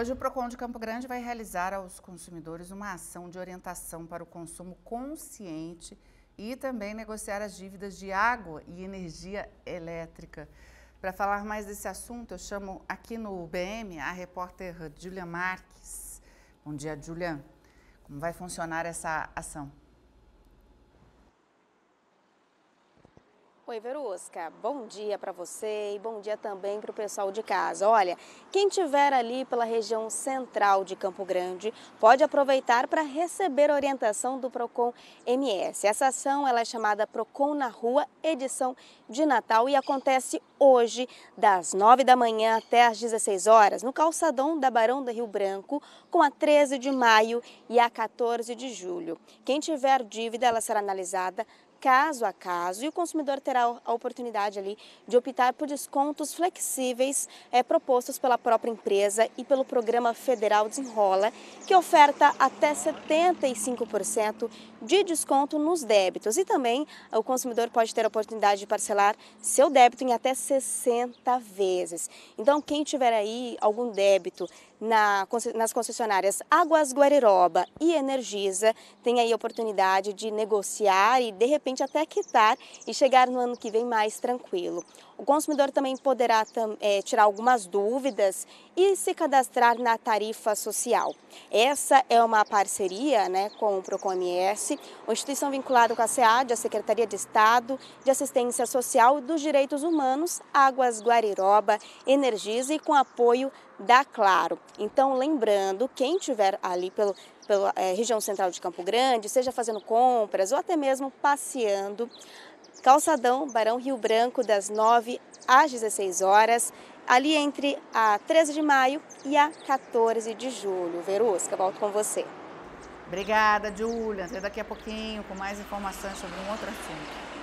Hoje o Procon de Campo Grande vai realizar aos consumidores uma ação de orientação para o consumo consciente e também negociar as dívidas de água e energia elétrica. Para falar mais desse assunto, eu chamo aqui no UBM a repórter Julia Marques. Bom dia, Julia. Como vai funcionar essa ação? Oi, Verusca, bom dia para você e bom dia também para o pessoal de casa. Olha, quem tiver ali pela região central de Campo Grande pode aproveitar para receber orientação do Procon MS. Essa ação ela é chamada Procon na Rua, edição de Natal e acontece hoje das 9 da manhã até as 16 horas no calçadão da Barão do Rio Branco, com a 13 de maio e a 14 de julho. Quem tiver dívida, ela será analisada caso a caso e o consumidor terá a oportunidade ali de optar por descontos flexíveis é, propostos pela própria empresa e pelo programa federal Desenrola, que oferta até 75% de desconto nos débitos. E também o consumidor pode ter a oportunidade de parcelar seu débito em até 60 vezes. Então, quem tiver aí algum débito na, nas concessionárias Águas Guariroba e Energisa, tem aí a oportunidade de negociar e, de repente, repente até quitar e chegar no ano que vem mais tranquilo. O consumidor também poderá é, tirar algumas dúvidas e se cadastrar na tarifa social. Essa é uma parceria né, com o PROCONMS, uma instituição vinculada com a SEAD, a Secretaria de Estado de Assistência Social dos Direitos Humanos, Águas Guariroba, Energize e com apoio da Claro. Então, lembrando, quem estiver ali pelo, pela é, região central de Campo Grande, seja fazendo compras ou até mesmo passeando, calçadão Barão Rio Branco, das 9 às 16 horas, ali entre a 13 de maio e a 14 de julho. Verusca, volto com você. Obrigada, Júlia. Até daqui a pouquinho com mais informações sobre um outro assunto.